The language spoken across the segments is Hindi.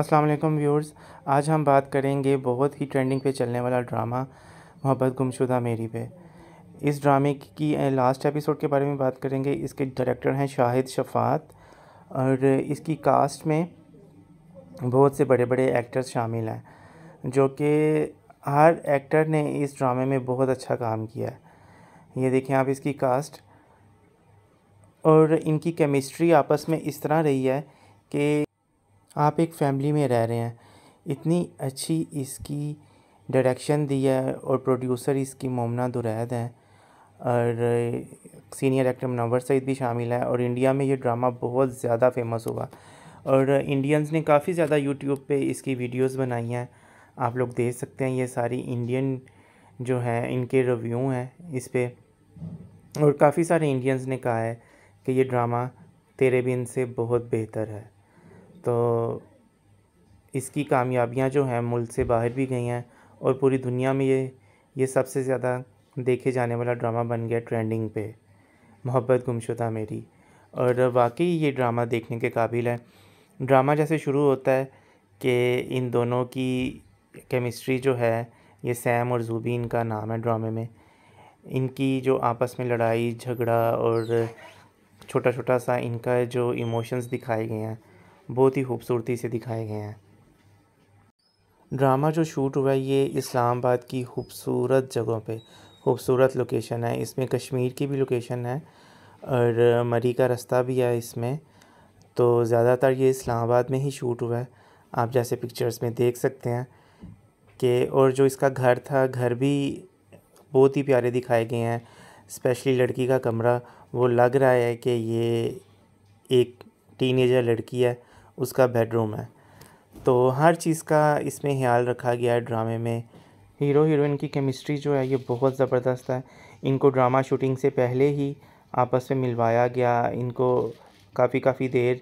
अस्सलाम वालेकुम व्यूअर्स आज हम बात करेंगे बहुत ही ट्रेंडिंग पे चलने वाला ड्रामा मोहब्बत गुमशुदा मेरी पे इस ड्रामे की लास्ट एपिसोड के बारे में बात करेंगे इसके डायरेक्टर हैं शाहिद शफात और इसकी कास्ट में बहुत से बड़े बड़े एक्टर्स शामिल हैं जो कि हर एक्टर ने इस ड्रामे में बहुत अच्छा काम किया है ये देखें आप इसकी कास्ट और इनकी केमिस्ट्री आपस में इस तरह रही है कि आप एक फैमिली में रह रहे हैं इतनी अच्छी इसकी डायरेक्शन दी है और प्रोड्यूसर इसकी मोमना दुरैद हैं और सीनियर एक्टर मनवर सईद भी शामिल है और इंडिया में ये ड्रामा बहुत ज़्यादा फेमस हुआ और इंडियंस ने काफ़ी ज़्यादा यूट्यूब पे इसकी वीडियोस बनाई हैं आप लोग देख सकते हैं ये सारी इंडियन जो हैं इनके रिव्यू हैं इस पर और काफ़ी सारे इंडियंस ने कहा है कि ये ड्रामा तेरे बिन से बहुत बेहतर है तो इसकी कामयाबियाँ जो हैं मुल्क से बाहर भी गई हैं और पूरी दुनिया में ये ये सबसे ज़्यादा देखे जाने वाला ड्रामा बन गया ट्रेंडिंग पे मोहब्बत गुमशुदा मेरी और वाकई ये ड्रामा देखने के काबिल है ड्रामा जैसे शुरू होता है कि इन दोनों की केमिस्ट्री जो है ये सैम और जूबी का नाम है ड्रामे में इनकी जो आपस में लड़ाई झगड़ा और छोटा छोटा सा इनका जो इमोशंस दिखाए गए हैं बहुत ही खूबसूरती से दिखाए गए हैं ड्रामा जो शूट हुआ है ये इस्लामाबाद की खूबसूरत जगहों पे खूबसूरत लोकेशन है इसमें कश्मीर की भी लोकेशन है और मरी का रास्ता भी है इसमें तो ज़्यादातर ये इस्लामाबाद में ही शूट हुआ है आप जैसे पिक्चर्स में देख सकते हैं कि और जो इसका घर था घर भी बहुत ही प्यारे दिखाए गए हैं स्पेशली लड़की का कमरा वो लग रहा है कि ये एक टीनेजर लड़की है उसका बेडरूम है तो हर चीज़ का इसमें ख्याल रखा गया है ड्रामे में हीरो हीरोइन की केमिस्ट्री जो है ये बहुत ज़बरदस्त है इनको ड्रामा शूटिंग से पहले ही आपस में मिलवाया गया इनको काफ़ी काफ़ी देर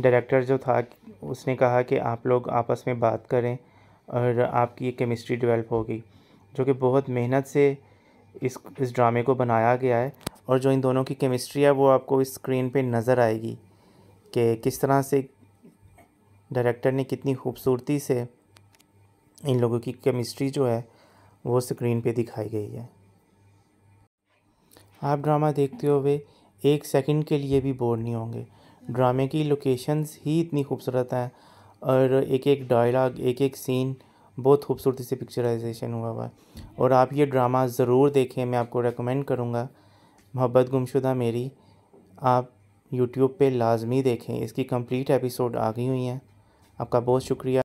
डायरेक्टर जो था उसने कहा कि आप लोग आपस में बात करें और आपकी ये केमिस्ट्री डेवलप होगी जो कि बहुत मेहनत से इस इस ड्रामे को बनाया गया है और जो इन दोनों की केमिस्ट्री है वो आपको इस स्क्रीन पे नज़र आएगी कि किस तरह से डायरेक्टर ने कितनी खूबसूरती से इन लोगों की केमिस्ट्री जो है वो स्क्रीन पे दिखाई गई है आप ड्रामा देखते हुए एक सेकंड के लिए भी बोर नहीं होंगे ड्रामे की लोकेशंस ही इतनी खूबसूरत हैं और एक एक डायलॉग एक एक सीन बहुत खूबसूरती से पिक्चराइजेशन हुआ हुआ है और आप ये ड्रामा ज़रूर देखें मैं आपको रेकमेंड करूँगा मोहब्बत गुमशुदा मेरी आप यूट्यूब पे लाजमी देखें इसकी कंप्लीट एपिसोड आ गई हुई हैं आपका बहुत शुक्रिया